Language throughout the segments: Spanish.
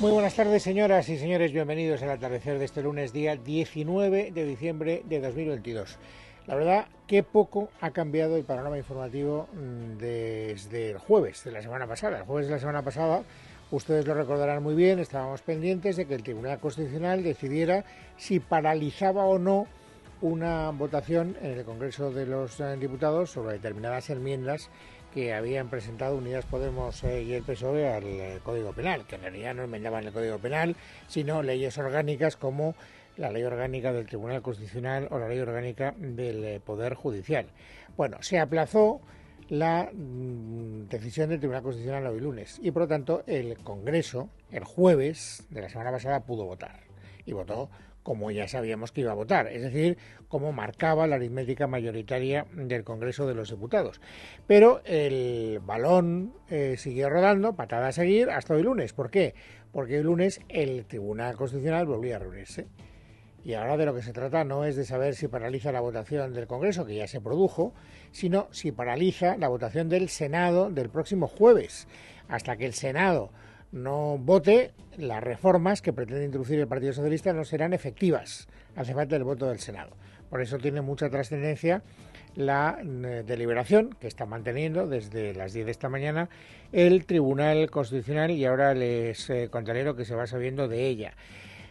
Muy buenas tardes, señoras y señores. Bienvenidos al atardecer de este lunes, día 19 de diciembre de 2022. La verdad, que poco ha cambiado el panorama informativo mm, desde el jueves de la semana pasada. El jueves de la semana pasada, ustedes lo recordarán muy bien, estábamos pendientes de que el Tribunal Constitucional decidiera si paralizaba o no una votación en el Congreso de los eh, Diputados sobre determinadas enmiendas que habían presentado Unidas Podemos eh, y el PSOE al eh, Código Penal, que en realidad no enmendaban el Código Penal, sino leyes orgánicas como la ley orgánica del Tribunal Constitucional o la ley orgánica del eh, Poder Judicial. Bueno, se aplazó la mm, decisión del Tribunal Constitucional hoy lunes y por lo tanto el Congreso el jueves de la semana pasada pudo votar y votó como ya sabíamos que iba a votar, es decir, como marcaba la aritmética mayoritaria del Congreso de los Diputados. Pero el balón eh, siguió rodando, patada a seguir, hasta hoy lunes. ¿Por qué? Porque hoy lunes el Tribunal Constitucional volvió a reunirse. Y ahora de lo que se trata no es de saber si paraliza la votación del Congreso, que ya se produjo, sino si paraliza la votación del Senado del próximo jueves, hasta que el Senado no vote, las reformas que pretende introducir el Partido Socialista no serán efectivas. Hace falta el voto del Senado. Por eso tiene mucha trascendencia la eh, deliberación que está manteniendo desde las 10 de esta mañana el Tribunal Constitucional y ahora les eh, contaré lo que se va sabiendo de ella.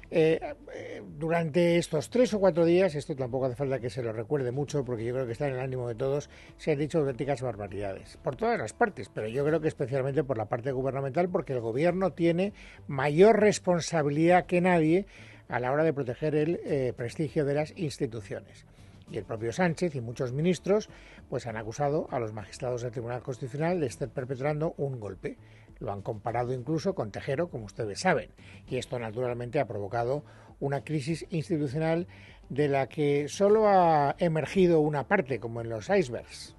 Eh, eh, durante estos tres o cuatro días, esto tampoco hace falta que se lo recuerde mucho porque yo creo que está en el ánimo de todos, se han dicho auténticas barbaridades por todas las partes, pero yo creo que especialmente por la parte gubernamental porque el gobierno tiene mayor responsabilidad que nadie a la hora de proteger el eh, prestigio de las instituciones. Y el propio Sánchez y muchos ministros pues han acusado a los magistrados del Tribunal Constitucional de estar perpetrando un golpe. Lo han comparado incluso con Tejero, como ustedes saben. Y esto naturalmente ha provocado una crisis institucional de la que solo ha emergido una parte, como en los icebergs.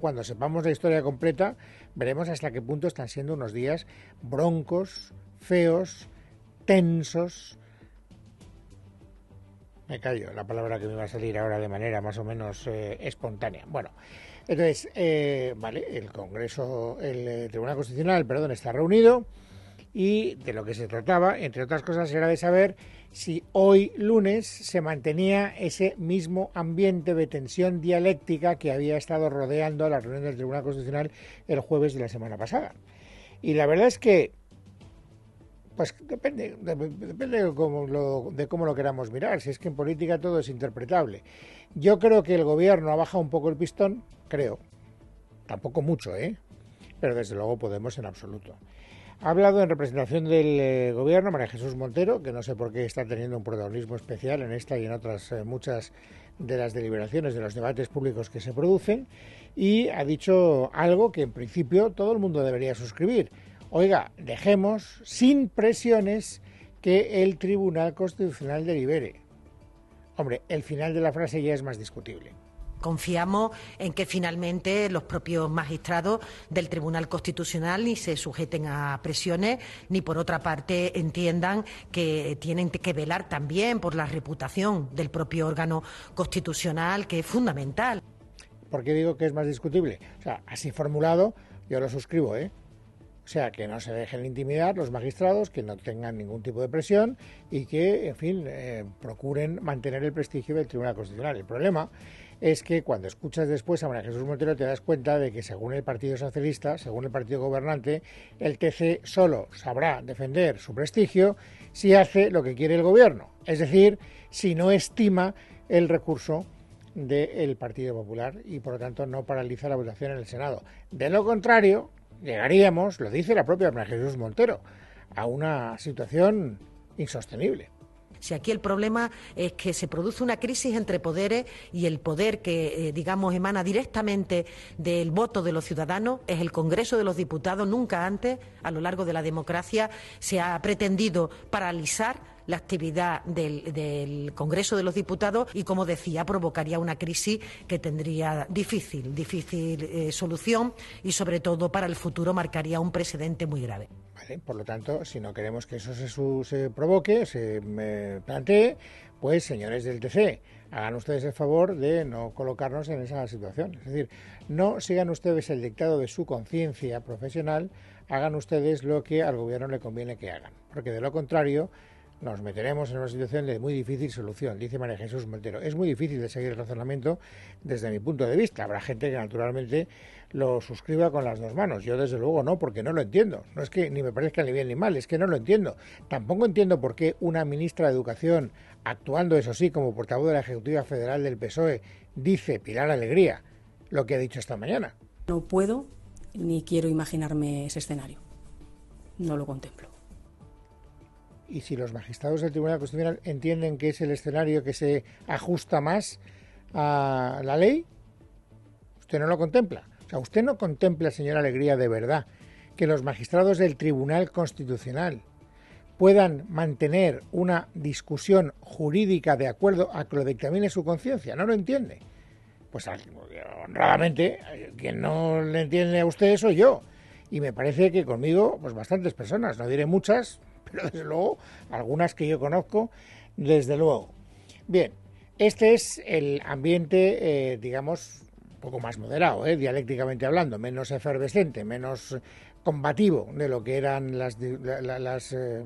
Cuando sepamos la historia completa, veremos hasta qué punto están siendo unos días broncos, feos, tensos. Me callo, la palabra que me va a salir ahora de manera más o menos eh, espontánea. Bueno, entonces, eh, vale, el Congreso, el eh, Tribunal Constitucional, perdón, está reunido y de lo que se trataba, entre otras cosas, era de saber si hoy lunes se mantenía ese mismo ambiente de tensión dialéctica que había estado rodeando la reunión del Tribunal Constitucional el jueves de la semana pasada. Y la verdad es que pues depende, depende de, cómo lo, queramos mirar, si es que en política todo es interpretable. Yo creo que el gobierno ha bajado un poco el pistón, creo. Tampoco mucho, ¿eh? Pero desde luego Podemos en absoluto. Ha hablado en representación del eh, gobierno María Jesús Montero, que no sé por qué está teniendo un protagonismo especial en esta y en otras eh, muchas de las deliberaciones, de los debates públicos que se producen, y ha dicho algo que en principio todo el mundo debería suscribir oiga, dejemos sin presiones que el Tribunal Constitucional delibere. Hombre, el final de la frase ya es más discutible. Confiamos en que finalmente los propios magistrados del Tribunal Constitucional ni se sujeten a presiones, ni por otra parte entiendan que tienen que velar también por la reputación del propio órgano constitucional, que es fundamental. ¿Por qué digo que es más discutible? O sea, así formulado, yo lo suscribo, ¿eh? O sea, que no se dejen intimidar los magistrados, que no tengan ningún tipo de presión y que, en fin, eh, procuren mantener el prestigio del Tribunal Constitucional. El problema es que cuando escuchas después a María Jesús Montero te das cuenta de que según el Partido Socialista, según el partido gobernante, el TC solo sabrá defender su prestigio si hace lo que quiere el gobierno, es decir, si no estima el recurso del el Partido Popular y por lo tanto no paraliza la votación en el Senado. De lo contrario, llegaríamos, lo dice la propia María Jesús Montero, a una situación insostenible. Si aquí el problema es que se produce una crisis entre poderes y el poder que, eh, digamos, emana directamente del voto de los ciudadanos es el Congreso de los Diputados. Nunca antes, a lo largo de la democracia, se ha pretendido paralizar la actividad del, Congreso de los Diputados y, como decía, provocaría una crisis que tendría difícil, difícil eh, solución y, sobre todo, para el futuro marcaría un precedente muy grave. por lo tanto, si no queremos que eso se, provoque, se eh, plantee, pues, señores del TC, hagan ustedes el favor de no colocarnos en esa situación. Es decir, no sigan ustedes el dictado de su conciencia profesional, hagan ustedes lo que al gobierno le conviene que hagan, porque de lo contrario nos meteremos en una situación de muy difícil solución, dice María Jesús Montero. Es muy difícil de seguir el razonamiento desde mi punto de vista. Habrá gente que naturalmente lo suscriba con las dos manos. Yo desde luego no, porque no lo entiendo. No es que ni me parezca ni bien ni mal, es que no lo entiendo. Tampoco entiendo por qué una ministra de Educación, actuando eso sí como portavoz de la Ejecutiva Federal del PSOE, dice Pilar Alegría lo que ha dicho esta mañana. No puedo ni quiero imaginarme ese escenario. No lo contemplo y si los magistrados del Tribunal Constitucional entienden que es el escenario que se ajusta más a la ley, usted no lo contempla. O sea, usted no contempla, señora Alegría, de verdad, que los magistrados del Tribunal Constitucional puedan mantener una discusión jurídica de acuerdo a que lo dictamine su conciencia. No lo entiende. Pues honradamente, quien no le entiende a usted soy yo. Y me parece que conmigo, pues bastantes personas, no diré muchas, pero desde luego, algunas que yo conozco, desde luego. Bien, este es el ambiente, eh, digamos, un poco más moderado, eh, dialécticamente hablando, menos efervescente, menos combativo de lo que eran las, eh,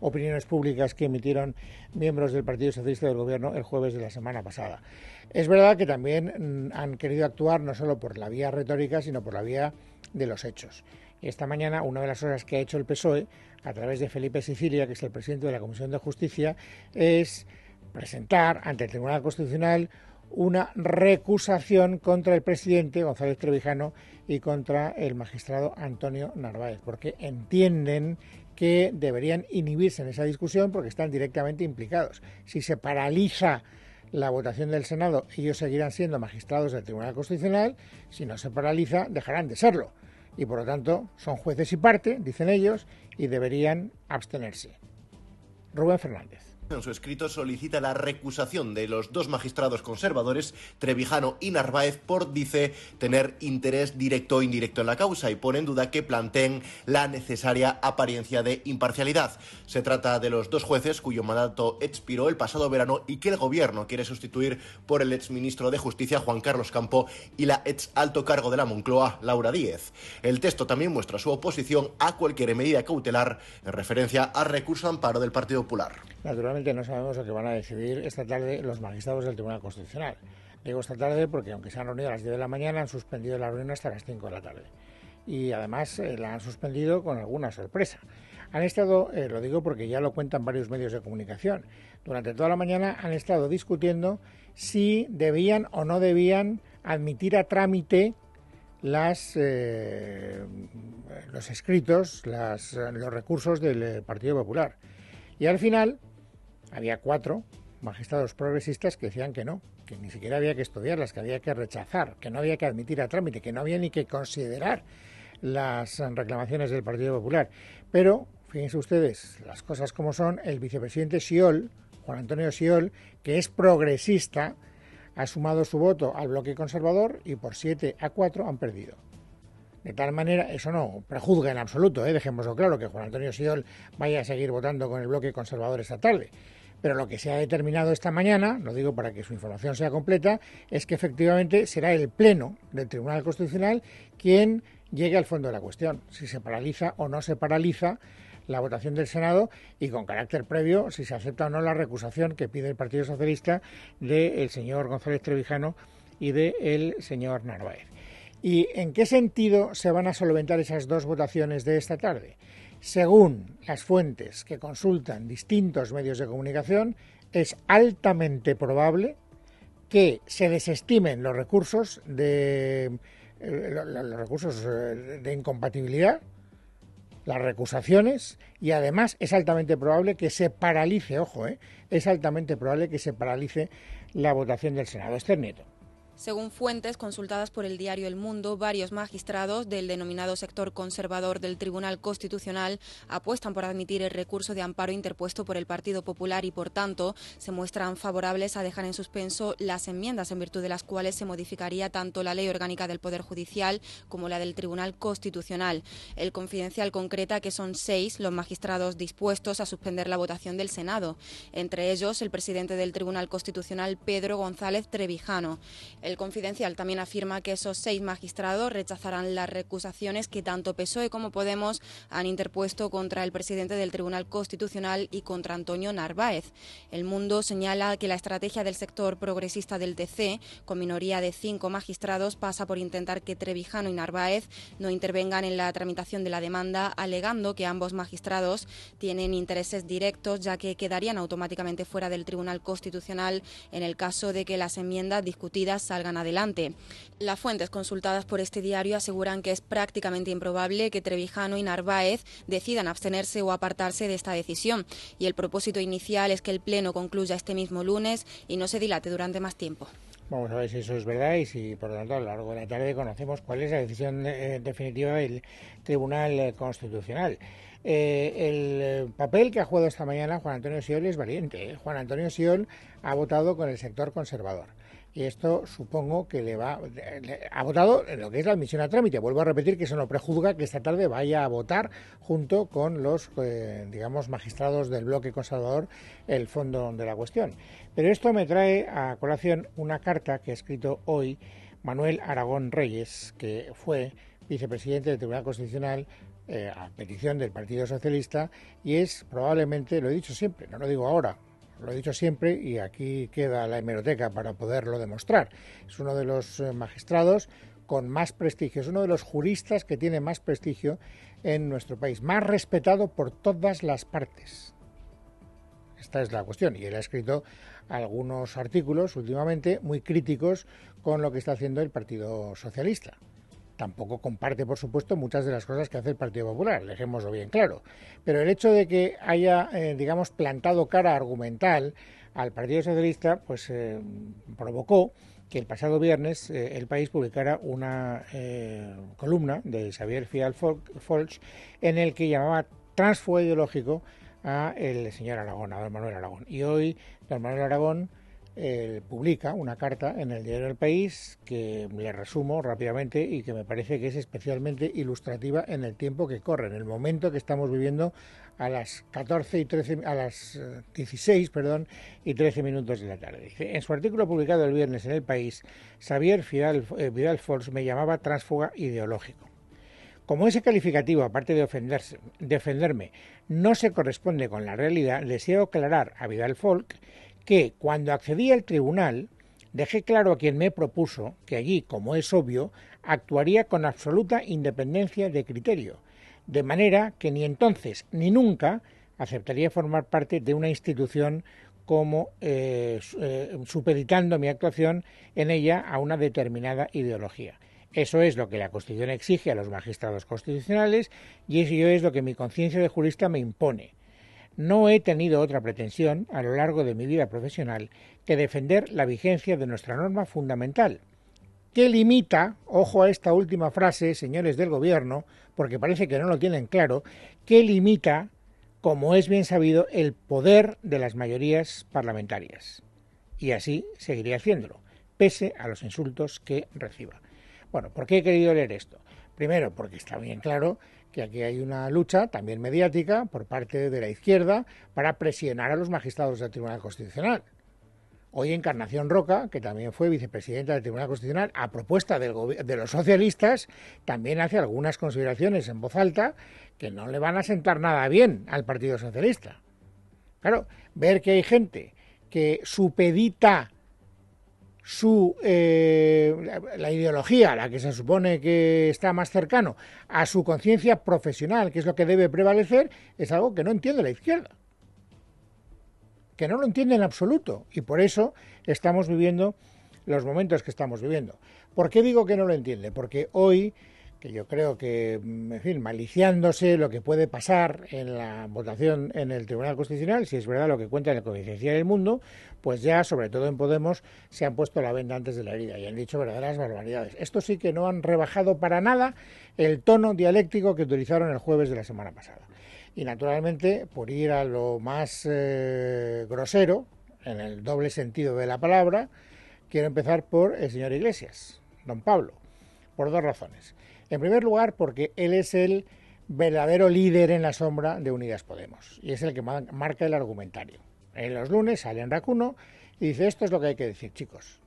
opiniones públicas que emitieron miembros del Partido Socialista del Gobierno el jueves de la semana pasada. Es verdad que también mm, han querido actuar no solo por la vía retórica, sino por la vía de los hechos. Esta mañana, una de las horas que ha hecho el PSOE, a través de Felipe Sicilia, que es el presidente de la Comisión de Justicia, es presentar ante el Tribunal Constitucional una recusación contra el presidente González Trevijano y contra el magistrado Antonio Narváez, porque entienden que deberían inhibirse en esa discusión porque están directamente implicados. Si se paraliza la votación del Senado, ellos seguirán siendo magistrados del Tribunal Constitucional, si no se paraliza, dejarán de serlo y por lo tanto son jueces y parte, dicen ellos, y deberían abstenerse. Rubén Fernández. En su escrito solicita la recusación de los dos magistrados conservadores, Trevijano y Narváez, por, dice, tener interés directo o indirecto en la causa y pone en duda que planteen la necesaria apariencia de imparcialidad. Se trata de los dos jueces cuyo mandato expiró el pasado verano y que el gobierno quiere sustituir por el exministro de Justicia Juan Carlos Campo y la ex alto cargo de la Moncloa Laura Díez. El texto también muestra su oposición a cualquier medida cautelar en referencia al recurso amparo del Partido Popular no sabemos lo que van a decidir esta tarde los magistrados del Tribunal Constitucional. Digo esta tarde porque aunque se han reunido a las 10 de la mañana, han suspendido la reunión hasta las 5 de la tarde. Y además eh, la han suspendido con alguna sorpresa. Han estado, eh, lo digo porque ya lo cuentan varios medios de comunicación, durante toda la mañana han estado discutiendo si debían o no debían admitir a trámite las, eh, los escritos, los recursos del Partido Popular. Y al final había cuatro magistrados progresistas que decían que no, que ni siquiera había que estudiarlas, que había que rechazar, que no había que admitir a trámite, que no había ni que considerar las reclamaciones del Partido Popular. Pero, fíjense ustedes, las cosas como son, el vicepresidente Siol, Juan Antonio Siol, que es progresista, ha sumado su voto al bloque conservador y por 7 a 4 han perdido. De tal manera, eso no prejuzga en absoluto, ¿eh? dejémoslo claro, que Juan Antonio Siol vaya a seguir votando con el bloque conservador esta tarde. Pero lo que se ha determinado esta mañana, lo digo para que su información sea completa, es que efectivamente será el Pleno del Tribunal Constitucional quien llegue al fondo de la cuestión, si se paraliza o no se paraliza la votación del Senado y con carácter previo si se acepta o no la recusación que pide el Partido Socialista del señor González Trevijano y del señor Narváez. ¿Y en qué sentido se van a solventar esas dos votaciones de esta tarde? según las fuentes que consultan distintos medios de comunicación, es altamente probable que se desestimen los recursos de eh, los recursos eh, de incompatibilidad, las recusaciones y además es altamente probable que se paralice, ojo, eh, es altamente probable que se paralice la votación del Senado. externo. Según fuentes consultadas por el diario El Mundo, varios magistrados del denominado sector conservador del Tribunal Constitucional apuestan por admitir el recurso de amparo interpuesto por el Partido Popular y, por tanto, se muestran favorables a dejar en suspenso las enmiendas en virtud de las cuales se modificaría tanto la Ley Orgánica del Poder Judicial como la del Tribunal Constitucional. El confidencial concreta que son seis los magistrados dispuestos a suspender la votación del Senado, entre ellos el presidente del Tribunal Constitucional, Pedro González Trevijano. El Confidencial también afirma que esos seis magistrados rechazarán las recusaciones que tanto PSOE como Podemos han interpuesto contra el presidente del Tribunal Constitucional y contra Antonio Narváez. El Mundo señala que la estrategia del sector progresista del TC, con minoría de cinco magistrados, pasa por intentar que Trevijano y Narváez no intervengan en la tramitación de la demanda, alegando que ambos magistrados tienen intereses directos, ya que quedarían automáticamente fuera del Tribunal Constitucional en el caso de que las enmiendas discutidas salgan adelante. Las fuentes consultadas por este diario aseguran que es prácticamente improbable que Trevijano y Narváez decidan abstenerse o apartarse de esta decisión y el propósito inicial es que el Pleno concluya este mismo lunes y no se dilate durante más tiempo. Vamos a ver si eso es verdad y si, por lo tanto, a lo largo de la tarde conocemos cuál es la decisión eh, definitiva del Tribunal eh, Constitucional. Eh, el papel que ha jugado esta mañana Juan Antonio Sion es valiente. Juan Antonio Sion ha votado con el sector conservador y esto supongo que le va ha votado en lo que es la admisión a trámite. Vuelvo a repetir que eso no prejuzga que esta tarde vaya a votar junto con los eh, digamos magistrados del bloque conservador el fondo de la cuestión. Pero esto me trae a colación una carta que ha escrito hoy Manuel Aragón Reyes, que fue vicepresidente del Tribunal Constitucional eh, a petición del Partido Socialista y es probablemente, lo he dicho siempre, no lo digo ahora, lo he dicho siempre y aquí queda la hemeroteca para poderlo demostrar. Es uno de los eh, magistrados con más prestigio, es uno de los juristas que tiene más prestigio en nuestro país, más respetado por todas las partes. Esta es la cuestión. Y él ha escrito algunos artículos últimamente muy críticos con lo que está haciendo el Partido Socialista tampoco comparte, por supuesto, muchas de las cosas que hace el Partido Popular, dejémoslo bien claro. Pero el hecho de que haya, eh, digamos, plantado cara argumental al Partido Socialista, pues eh, provocó que el pasado viernes eh, el país publicara una columna de Xavier Fial en el que llamaba transfuego ideológico a el señor Aragón, a don Manuel Aragón. Y hoy don Manuel Aragón publica una carta en el diario El País que le resumo rápidamente y que me parece que es especialmente ilustrativa en el tiempo que corre, en el momento que estamos viviendo a las 14 y a las 16, eh, perdón, y 13 minutos de la tarde. en su artículo publicado el viernes en El País, Xavier eh, Vidal Fors me llamaba tránsfuga ideológico. Como ese calificativo, aparte de ofenderse, defenderme, no se corresponde con la realidad, deseo aclarar a Vidal Folk que cuando accedí al tribunal dejé claro a quien me propuso que allí, como es obvio, actuaría con absoluta independencia de criterio, de manera que ni entonces ni nunca aceptaría formar parte de una institución como eh, eh, supeditando mi actuación en ella a una determinada ideología. Eso es lo que la Constitución exige a los magistrados constitucionales y eso es lo que mi conciencia de jurista me impone. No he tenido otra pretensión a lo largo de mi vida profesional que defender la vigencia de nuestra norma fundamental, que limita, ojo a esta última frase, señores del Gobierno, porque parece que no lo tienen claro, que limita, como es bien sabido, el poder de las mayorías parlamentarias. Y así seguiré haciéndolo, pese a los insultos que reciba. Bueno, ¿por qué he querido leer esto? Primero, porque está bien claro que aquí hay una lucha también mediática por parte de la izquierda para presionar a los magistrados del Tribunal Constitucional. Hoy Encarnación Roca, que también fue vicepresidenta del Tribunal Constitucional, a propuesta de los socialistas, también hace algunas consideraciones en voz alta que no le van a sentar nada bien al Partido Socialista. Claro, ver que hay gente que supedita su eh, la ideología, la que se supone que está más cercano a su conciencia profesional, que es lo que debe prevalecer, es algo que no entiende la izquierda. Que no lo entiende en absoluto. Y por eso estamos viviendo los momentos que estamos viviendo. ¿Por qué digo que no lo entiende? Porque hoy que yo creo que, mm, en fin, maliciándose lo que puede pasar en la votación en el Tribunal Constitucional, si es verdad lo que cuenta en el del Mundo, pues ya, sobre todo en Podemos, se han puesto la venda antes de la herida y han dicho verdaderas barbaridades. Esto sí que no han rebajado para nada el tono dialéctico que utilizaron el jueves de la semana pasada. Y naturalmente, por ir a lo más eh, grosero, en el doble sentido de la palabra, quiero empezar por el señor Iglesias, don Pablo, por dos razones. En primer lugar, porque él es el verdadero líder en la sombra de Unidas Podemos y es el que marca el argumentario. En eh, los lunes sale en Racuno y dice esto es lo que hay que decir, chicos.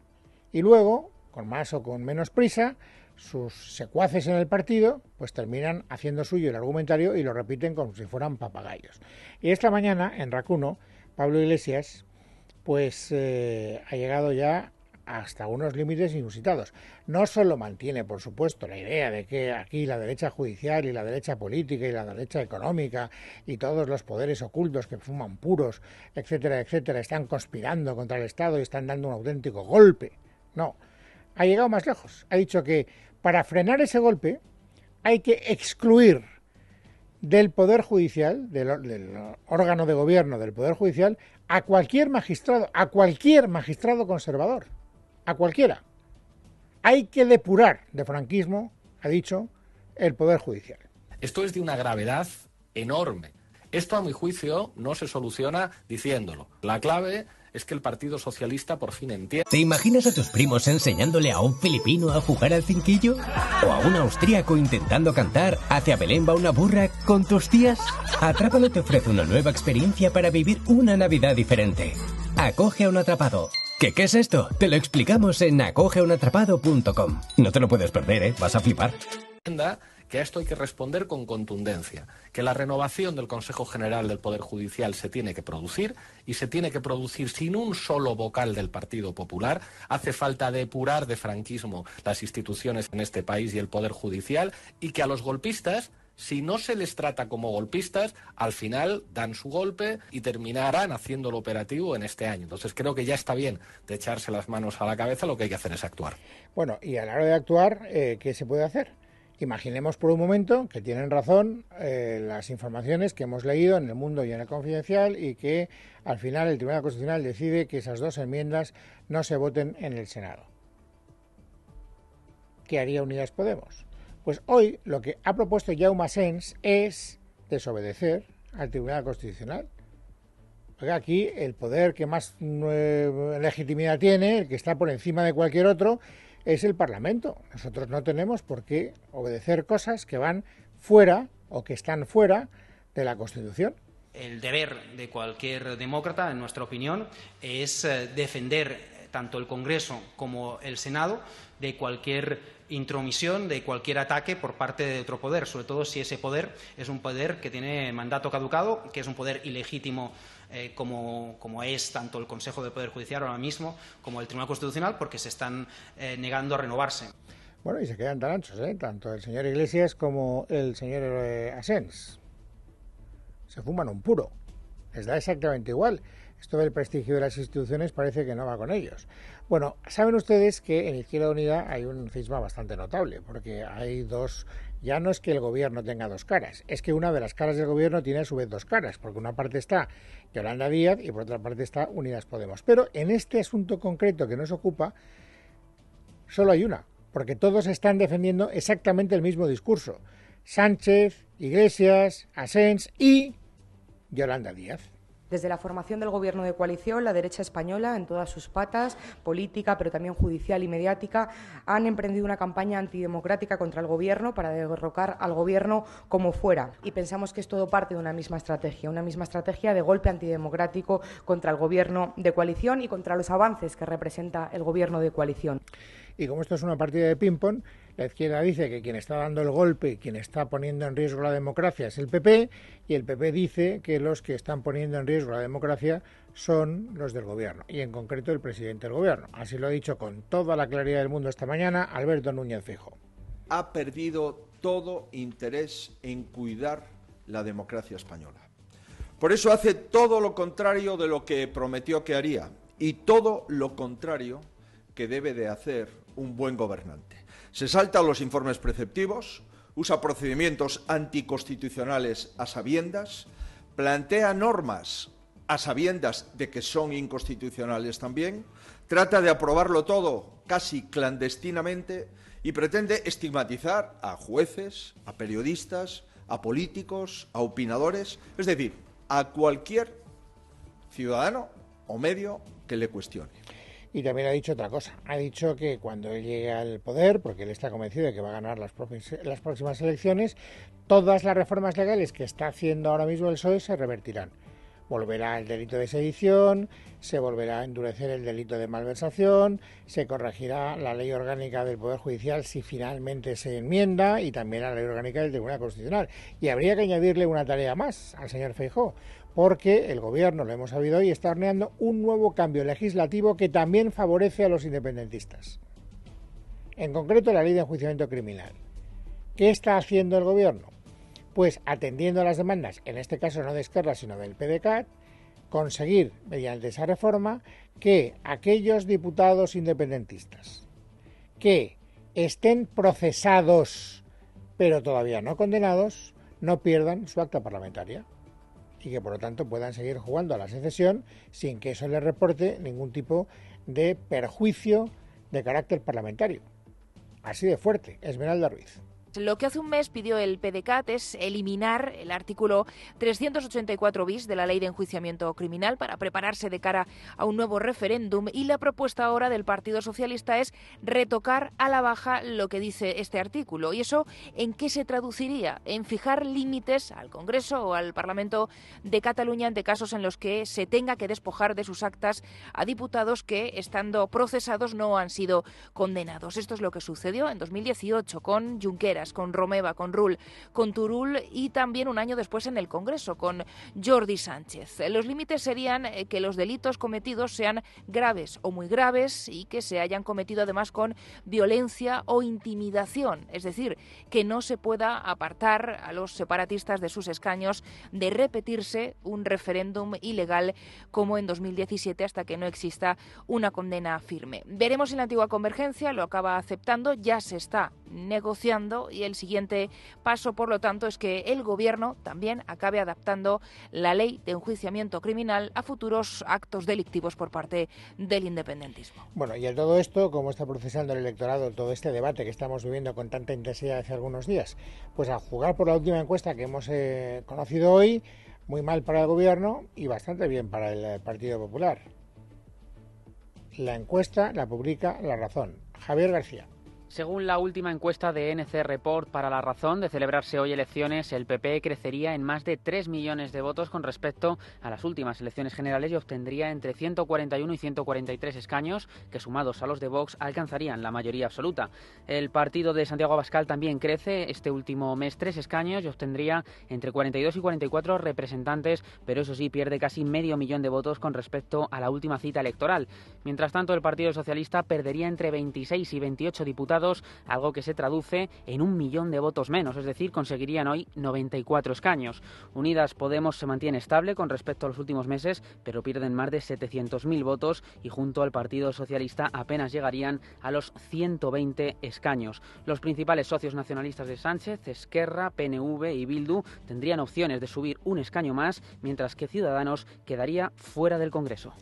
Y luego, con más o con menos prisa, sus secuaces en el partido pues terminan haciendo suyo el argumentario y lo repiten como si fueran papagayos. Y esta mañana en Racuno, Pablo Iglesias pues eh, ha llegado ya hasta unos límites inusitados. No solo mantiene, por supuesto, la idea de que aquí la derecha judicial y la derecha política y la derecha económica y todos los poderes ocultos que fuman puros, etcétera, etcétera, están conspirando contra el Estado y están dando un auténtico golpe. No, ha llegado más lejos. Ha dicho que para frenar ese golpe hay que excluir del Poder Judicial, del, del, órgano de gobierno del Poder Judicial, a cualquier magistrado, a cualquier magistrado conservador a cualquiera. Hay que depurar de franquismo, ha dicho, el Poder Judicial. Esto es de una gravedad enorme. Esto, a mi juicio, no se soluciona diciéndolo. La clave es que el Partido Socialista por fin entiende. ¿Te imaginas a tus primos enseñándole a un filipino a jugar al cinquillo? ¿O a un austríaco intentando cantar hacia Belén va una burra con tus tías? Atrápalo te ofrece una nueva experiencia para vivir una Navidad diferente. Acoge a un atrapado. ¿Qué, ¿Qué es esto? Te lo explicamos en acogeunatrapado.com. No te lo puedes perder, ¿eh? Vas a flipar. Que a esto hay que responder con contundencia, que la renovación del Consejo General del Poder Judicial se tiene que producir y se tiene que producir sin un solo vocal del Partido Popular. Hace falta depurar de franquismo las instituciones en este país y el Poder Judicial y que a los golpistas si no se les trata como golpistas, al final dan su golpe y terminarán haciendo lo operativo en este año. Entonces creo que ya está bien de echarse las manos a la cabeza, lo que hay que hacer es actuar. Bueno, y a la hora de actuar, eh, ¿qué se puede hacer? Imaginemos por un momento que tienen razón eh, las informaciones que hemos leído en el mundo y en el confidencial y que al final el Tribunal Constitucional decide que esas dos enmiendas no se voten en el Senado. ¿Qué haría Unidas Podemos? Pues hoy lo que ha propuesto Jaume Sens es desobedecer al Tribunal Constitucional. Porque aquí el poder que más eh, legitimidad tiene, el que está por encima de cualquier otro, es el Parlamento. Nosotros no tenemos por qué obedecer cosas que van fuera o que están fuera de la Constitución. El deber de cualquier demócrata, en nuestra opinión, es eh, defender tanto el Congreso como el Senado de cualquier intromisión de cualquier ataque por parte de otro poder, sobre todo si ese poder es un poder que tiene mandato caducado, que es un poder ilegítimo eh, como, es tanto el Consejo de Poder Judicial ahora mismo como el Tribunal Constitucional, porque se están eh, negando a renovarse. Bueno, y se quedan tan anchos, ¿eh? tanto el señor Iglesias como el señor eh, Asens. Se fuman un puro. Les da exactamente igual. Esto del prestigio de las instituciones parece que no va con ellos. Bueno, saben ustedes que en Izquierda Unida hay un cisma bastante notable, porque hay dos ya no es que el gobierno tenga dos caras, es que una de las caras del gobierno tiene a su vez dos caras, porque una parte está Yolanda Díaz y por otra parte está Unidas Podemos. Pero en este asunto concreto que nos ocupa, solo hay una, porque todos están defendiendo exactamente el mismo discurso. Sánchez, Iglesias, Asens y Yolanda Díaz. Desde la formación del gobierno de coalición, la derecha española, en todas sus patas, política, pero también judicial y mediática, han emprendido una campaña antidemocrática contra el gobierno para derrocar al gobierno como fuera. Y pensamos que es todo parte de una misma estrategia, una misma estrategia de golpe antidemocrático contra el gobierno de coalición y contra los avances que representa el gobierno de coalición. Y como esto es una partida de ping-pong, la izquierda dice que quien está dando el golpe, quien está poniendo en riesgo la democracia es el PP, y el PP dice que los que están poniendo en riesgo la democracia son los del gobierno, y en concreto el presidente del gobierno. Así lo ha dicho con toda la claridad del mundo esta mañana Alberto Núñez Fijo. Ha perdido todo interés en cuidar la democracia española. Por eso hace todo lo contrario de lo que prometió que haría y todo lo contrario que debe de hacer un buen gobernante. Se salta los informes preceptivos, usa procedimientos anticonstitucionales a sabiendas, plantea normas a sabiendas de que son inconstitucionales también, trata de aprobarlo todo casi clandestinamente y pretende estigmatizar a jueces, a periodistas, a políticos, a opinadores, es decir, a cualquier ciudadano o medio que le cuestione. Y también ha dicho otra cosa. Ha dicho que cuando él llegue al poder, porque él está convencido de que va a ganar las, próximas elecciones, todas las reformas legales que está haciendo ahora mismo el PSOE se revertirán. Volverá el delito de sedición, se volverá a endurecer el delito de malversación, se corregirá la ley orgánica del Poder Judicial si finalmente se enmienda y también la ley orgánica del Tribunal Constitucional. Y habría que añadirle una tarea más al señor Feijó, porque el gobierno, lo hemos sabido hoy, está horneando un nuevo cambio legislativo que también favorece a los independentistas. En concreto, la ley de enjuiciamiento criminal. ¿Qué está haciendo el gobierno? Pues atendiendo a las demandas, en este caso no de Esquerra, sino del PDCAT, conseguir, mediante esa reforma, que aquellos diputados independentistas que estén procesados, pero todavía no condenados, no pierdan su acta parlamentaria y que por lo tanto puedan seguir jugando a la secesión sin que eso les reporte ningún tipo de perjuicio de carácter parlamentario. Así de fuerte, Esmeralda Ruiz. Lo que hace un mes pidió el PDCAT es eliminar el artículo 384 bis de la Ley de Enjuiciamiento Criminal para prepararse de cara a un nuevo referéndum y la propuesta ahora del Partido Socialista es retocar a la baja lo que dice este artículo. ¿Y eso en qué se traduciría? En fijar límites al Congreso o al Parlamento de Cataluña ante casos en los que se tenga que despojar de sus actas a diputados que, estando procesados, no han sido condenados. Esto es lo que sucedió en 2018 con Junqueras con Romeva, con Rull, con Turul y también un año después en el Congreso, con Jordi Sánchez. Los límites serían eh, que los delitos cometidos sean graves o muy graves y que se hayan cometido además con violencia o intimidación, es decir, que no se pueda apartar a los separatistas de sus escaños de repetirse un referéndum ilegal como en 2017 hasta que no exista una condena firme. Veremos si la antigua convergencia lo acaba aceptando, ya se está negociando y el siguiente paso, por lo tanto, es que el Gobierno también acabe adaptando la ley de enjuiciamiento criminal a futuros actos delictivos por parte del independentismo. Bueno, y en todo esto, ¿cómo está procesando el electorado todo este debate que estamos viviendo con tanta intensidad hace algunos días? Pues a jugar por la última encuesta que hemos eh, conocido hoy, muy mal para el Gobierno y bastante bien para el eh, Partido Popular. La encuesta la publica La Razón. Javier García. Según la última encuesta de NC Report para La Razón, de celebrarse hoy elecciones, el PP crecería en más de 3 millones de votos con respecto a las últimas elecciones generales y obtendría entre 141 y 143 escaños, que sumados a los de Vox alcanzarían la mayoría absoluta. El partido de Santiago Abascal también crece este último mes 3 escaños y obtendría entre 42 y 44 representantes, pero eso sí pierde casi medio millón de votos con respecto a la última cita electoral. Mientras tanto, el Partido Socialista perdería entre 26 y 28 diputados algo que se traduce en un millón de votos menos, es decir, conseguirían hoy 94 escaños. Unidas Podemos se mantiene estable con respecto a los últimos meses, pero pierden más de 700.000 votos y junto al Partido Socialista apenas llegarían a los 120 escaños. Los principales socios nacionalistas de Sánchez, Esquerra, PNV y Bildu, tendrían opciones de subir un escaño más, mientras que Ciudadanos quedaría fuera del Congreso.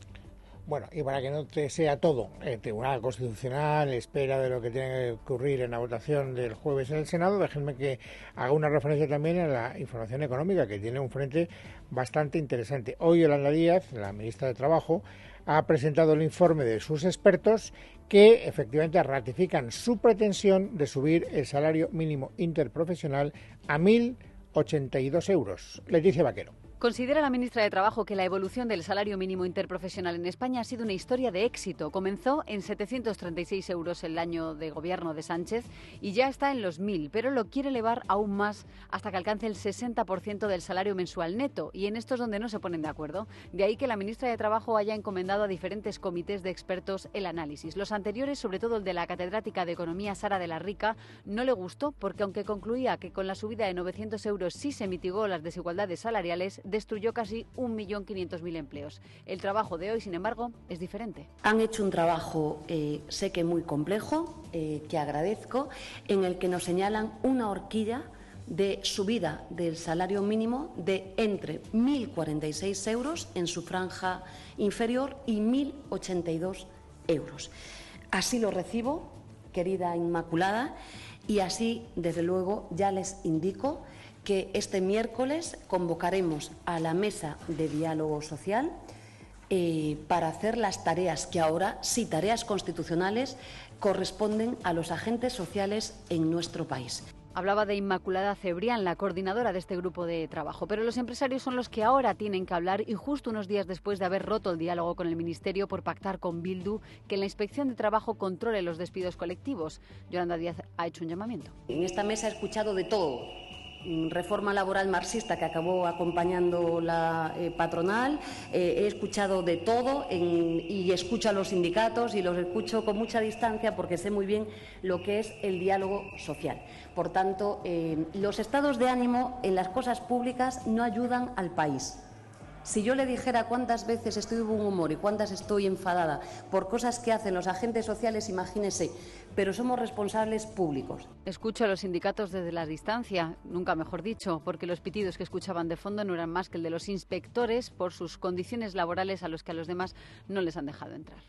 Bueno, y para que no te sea todo, el Tribunal Constitucional espera de lo que tiene que ocurrir en la votación del jueves en el Senado, déjenme que haga una referencia también a la información económica, que tiene un frente bastante interesante. Hoy Holanda Díaz, la ministra de Trabajo, ha presentado el informe de sus expertos que efectivamente ratifican su pretensión de subir el salario mínimo interprofesional a 1.082 euros. Leticia Vaquero. Considera la ministra de Trabajo que la evolución del salario mínimo interprofesional en España ha sido una historia de éxito. Comenzó en 736 euros el año de gobierno de Sánchez y ya está en los 1.000, pero lo quiere elevar aún más hasta que alcance el 60% del salario mensual neto. Y en esto es donde no se ponen de acuerdo. De ahí que la ministra de Trabajo haya encomendado a diferentes comités de expertos el análisis. Los anteriores, sobre todo el de la catedrática de Economía Sara de la Rica, no le gustó porque aunque concluía que con la subida de 900 euros sí se mitigó las desigualdades salariales, destruyó casi 1.500.000 empleos. El trabajo de hoy, sin embargo, es diferente. Han hecho un trabajo, eh, sé que muy complejo, eh, que agradezco, en el que nos señalan una horquilla de subida del salario mínimo de entre 1.046 euros en su franja inferior y 1.082 euros. Así lo recibo, querida Inmaculada, y así, desde luego, ya les indico que este miércoles convocaremos a la mesa de diálogo social eh, para hacer las tareas que ahora, sí, tareas constitucionales, corresponden a los agentes sociales en nuestro país. Hablaba de Inmaculada Cebrián, la coordinadora de este grupo de trabajo, pero los empresarios son los que ahora tienen que hablar y justo unos días después de haber roto el diálogo con el Ministerio por pactar con Bildu que la Inspección de Trabajo controle los despidos colectivos. Yolanda Díaz ha hecho un llamamiento. En esta mesa he escuchado de todo, Mm, reforma laboral marxista que acabó acompañando la eh, patronal. Eh, he escuchado de todo y escucho a los sindicatos y los escucho con mucha distancia porque sé muy bien lo que es el diálogo social. Por tanto, eh, los estados de ánimo en las cosas públicas no ayudan al país. Si yo le dijera cuántas veces estoy de buen humor y cuántas estoy enfadada por cosas que hacen los agentes sociales, imagínese, pero somos responsables públicos. Escucho a los sindicatos desde la distancia, nunca mejor dicho, porque los pitidos que escuchaban de fondo no eran más que el de los inspectores por sus condiciones laborales a los que a los demás no les han dejado entrar.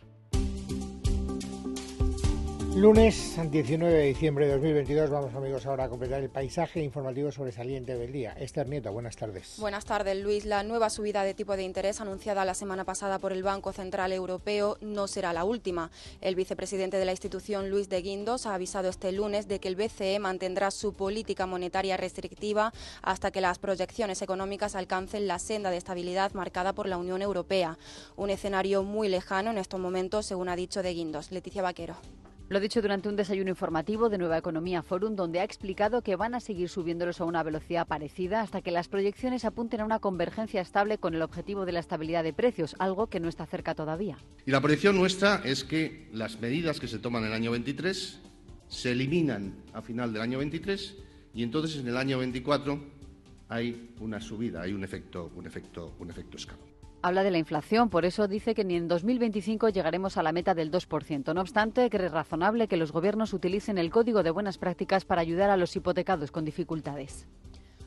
Lunes 19 de diciembre de 2022, vamos amigos ahora a completar el paisaje informativo sobresaliente del día. Esther Nieto, buenas tardes. Buenas tardes, Luis. La nueva subida de tipo de interés anunciada la semana pasada por el Banco Central Europeo no será la última. El vicepresidente de la institución, Luis de Guindos, ha avisado este lunes de que el BCE mantendrá su política monetaria restrictiva hasta que las proyecciones económicas alcancen la senda de estabilidad marcada por la Unión Europea. Un escenario muy lejano en estos momentos, según ha dicho de Guindos. Leticia Vaquero. Lo ha dicho durante un desayuno informativo de Nueva Economía Forum, donde ha explicado que van a seguir subiéndolos a una velocidad parecida hasta que las proyecciones apunten a una convergencia estable con el objetivo de la estabilidad de precios, algo que no está cerca todavía. Y la proyección nuestra es que las medidas que se toman en el año 23 se eliminan a final del año 23 y entonces en el año 24 hay una subida, hay un efecto, un efecto, un efecto habla de la inflación, por eso dice que ni en 2025 llegaremos a la meta del 2%. No obstante, cree razonable que los gobiernos utilicen el Código de Buenas Prácticas para ayudar a los hipotecados con dificultades.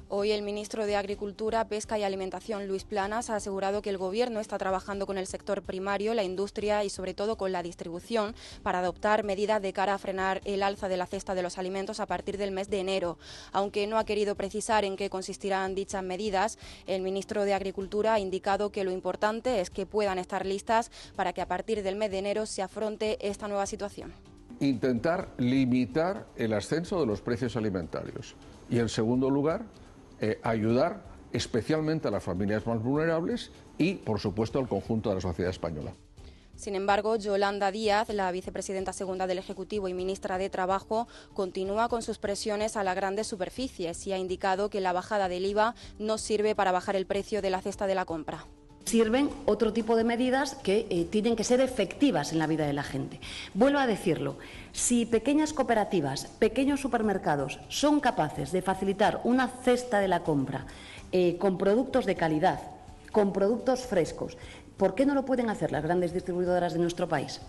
Hoy el ministro de Agricultura, Pesca y Alimentación, Luis Planas, ha asegurado que el Gobierno está trabajando con el sector primario, la industria y sobre todo con la distribución para adoptar medidas de cara a frenar el alza de la cesta de los alimentos a partir del mes de enero. Aunque no ha querido precisar en qué consistirán dichas medidas, el ministro de Agricultura ha indicado que lo importante es que puedan estar listas para que a partir del mes de enero se afronte esta nueva situación. Intentar limitar el ascenso de los precios alimentarios. Y en segundo lugar, eh, ayudar especialmente a las familias más vulnerables y, por supuesto, al conjunto de la sociedad española. Sin embargo, Yolanda Díaz, la vicepresidenta segunda del Ejecutivo y ministra de Trabajo, continúa con sus presiones a las grandes superficies y ha indicado que la bajada del IVA no sirve para bajar el precio de la cesta de la compra sirven otro tipo de medidas que eh, tienen que ser efectivas en la vida de la gente. Vuelvo a decirlo, si pequeñas cooperativas, pequeños supermercados son capaces de facilitar una cesta de la compra eh, con productos de calidad, con productos frescos, ¿por qué no lo pueden hacer las grandes distribuidoras de nuestro país?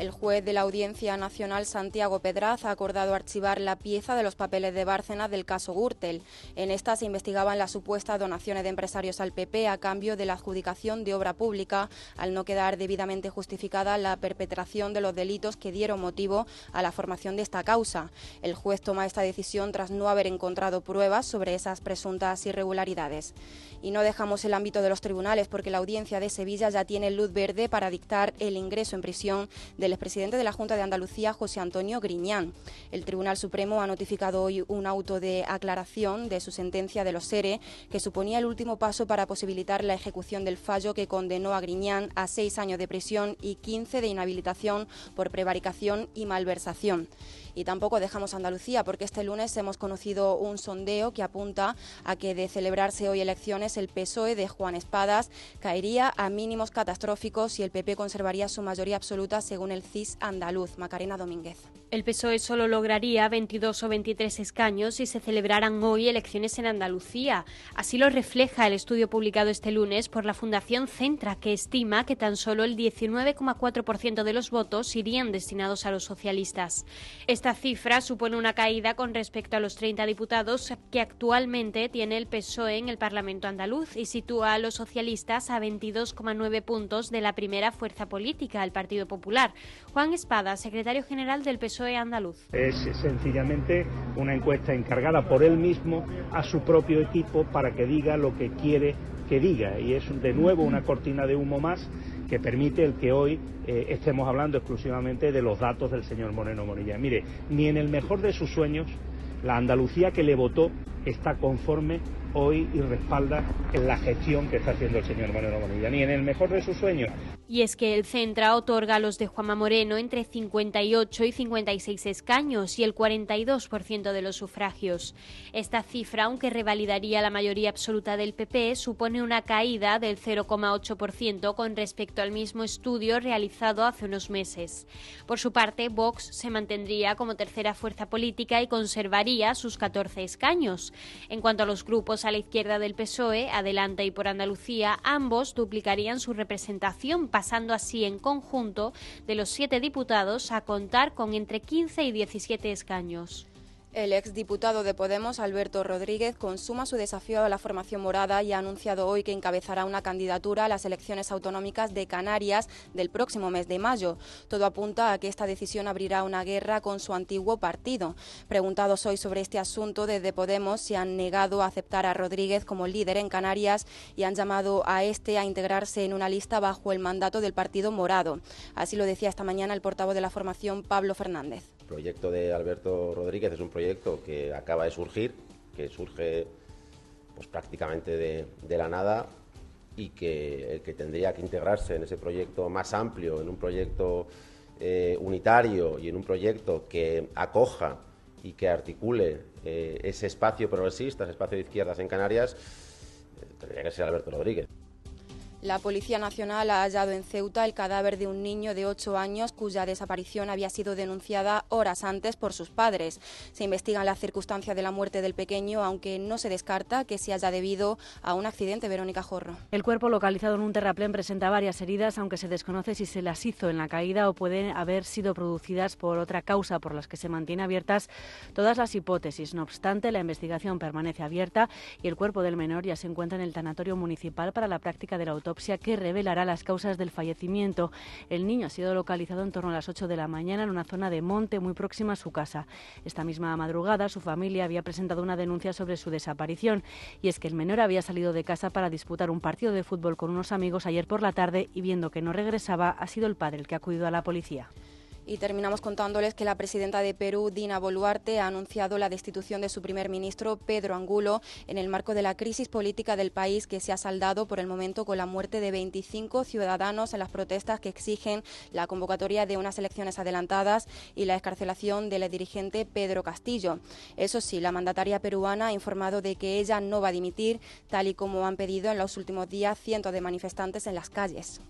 El juez de la Audiencia Nacional Santiago Pedraz ha acordado archivar la pieza de los papeles de Bárcenas del caso Gürtel. En esta se investigaban las supuestas donaciones de empresarios al PP a cambio de la adjudicación de obra pública, al no quedar debidamente justificada la perpetración de los delitos que dieron motivo a la formación de esta causa. El juez toma esta decisión tras no haber encontrado pruebas sobre esas presuntas irregularidades. Y no dejamos el ámbito de los tribunales porque la Audiencia de Sevilla ya tiene luz verde para dictar el ingreso en prisión de el expresidente de la Junta de Andalucía, José Antonio Griñán. El Tribunal Supremo ha notificado hoy un auto de aclaración de su sentencia de los SERE, que suponía el último paso para posibilitar la ejecución del fallo que condenó a Griñán a seis años de prisión y 15 de inhabilitación por prevaricación y malversación y tampoco dejamos Andalucía porque este lunes hemos conocido un sondeo que apunta a que de celebrarse hoy elecciones el PSOE de Juan Espadas caería a mínimos catastróficos y el PP conservaría su mayoría absoluta según el CIS andaluz. Macarena Domínguez. El PSOE solo lograría 22 o 23 escaños si se celebraran hoy elecciones en Andalucía. Así lo refleja el estudio publicado este lunes por la Fundación Centra, que estima que tan solo el 19,4% de los votos irían destinados a los socialistas. Este esta cifra supone una caída con respecto a los 30 diputados que actualmente tiene el PSOE en el Parlamento andaluz y sitúa a los socialistas a 22,9 puntos de la primera fuerza política, el Partido Popular. Juan Espada, secretario general del PSOE andaluz. Es sencillamente una encuesta encargada por él mismo a su propio equipo para que diga lo que quiere que diga y es de nuevo una cortina de humo más que permite el que hoy eh, estemos hablando exclusivamente de los datos del señor Moreno Morilla. Mire, ni en el mejor de sus sueños la Andalucía que le votó está conforme hoy y respalda la gestión que está haciendo el señor Moreno Morilla. ni en el mejor de sus sueños. Y es que el Centra otorga a los de Juanma Moreno entre 58 y 56 escaños y el 42% de los sufragios. Esta cifra, aunque revalidaría la mayoría absoluta del PP, supone una caída del 0,8% con respecto al mismo estudio realizado hace unos meses. Por su parte, Vox se mantendría como tercera fuerza política y conservaría sus 14 escaños. En cuanto a los grupos a la izquierda del PSOE, Adelante y por Andalucía, ambos duplicarían su representación pasando así en conjunto de los siete diputados a contar con entre 15 y 17 escaños. El exdiputado de Podemos, Alberto Rodríguez, consuma su desafío a la formación morada y ha anunciado hoy que encabezará una candidatura a las elecciones autonómicas de Canarias del próximo mes de mayo. Todo apunta a que esta decisión abrirá una guerra con su antiguo partido. Preguntados hoy sobre este asunto, desde Podemos se han negado a aceptar a Rodríguez como líder en Canarias y han llamado a este a integrarse en una lista bajo el mandato del Partido Morado. Así lo decía esta mañana el portavoz de la formación, Pablo Fernández proyecto de Alberto Rodríguez es un proyecto que acaba de surgir, que surge pues prácticamente de, la nada y que el que tendría que integrarse en ese proyecto más amplio, en un proyecto eh, unitario y en un proyecto que acoja y que articule eh, ese espacio progresista, ese espacio de izquierdas en Canarias, eh, tendría que ser Alberto Rodríguez. La Policía Nacional ha hallado en Ceuta el cadáver de un niño de 8 años cuya desaparición había sido denunciada horas antes por sus padres. Se investiga la circunstancia de la muerte del pequeño, aunque no se descarta que se haya debido a un accidente. Verónica Jorro. El cuerpo localizado en un terraplén presenta varias heridas, aunque se desconoce si se las hizo en la caída o pueden haber sido producidas por otra causa, por las que se mantiene abiertas todas las hipótesis. No obstante, la investigación permanece abierta y el cuerpo del menor ya se encuentra en el tanatorio municipal para la práctica del autor que revelará las causas del fallecimiento. El niño ha sido localizado en torno a las 8 de la mañana en una zona de monte muy próxima a su casa. Esta misma madrugada su familia había presentado una denuncia sobre su desaparición y es que el menor había salido de casa para disputar un partido de fútbol con unos amigos ayer por la tarde y viendo que no regresaba ha sido el padre el que ha acudido a la policía. Y terminamos contándoles que la presidenta de Perú, Dina Boluarte, ha anunciado la destitución de su primer ministro, Pedro Angulo, en el marco de la crisis política del país que se ha saldado por el momento con la muerte de 25 ciudadanos en las protestas que exigen la convocatoria de unas elecciones adelantadas y la escarcelación del dirigente Pedro Castillo. Eso sí, la mandataria peruana ha informado de que ella no va a dimitir, tal y como han pedido en los últimos días cientos de manifestantes en las calles.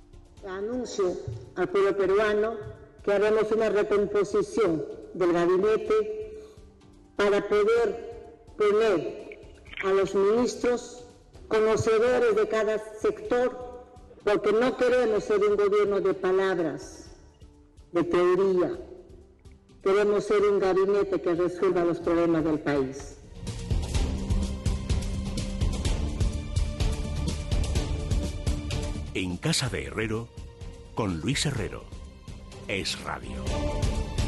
Anuncio al pueblo peruano que hagamos una recomposición del gabinete para poder tener a los ministros conocedores de cada sector, porque no queremos ser un gobierno de palabras, de teoría, queremos ser un gabinete que resuelva los problemas del país. En Casa de Herrero, con Luis Herrero es radio.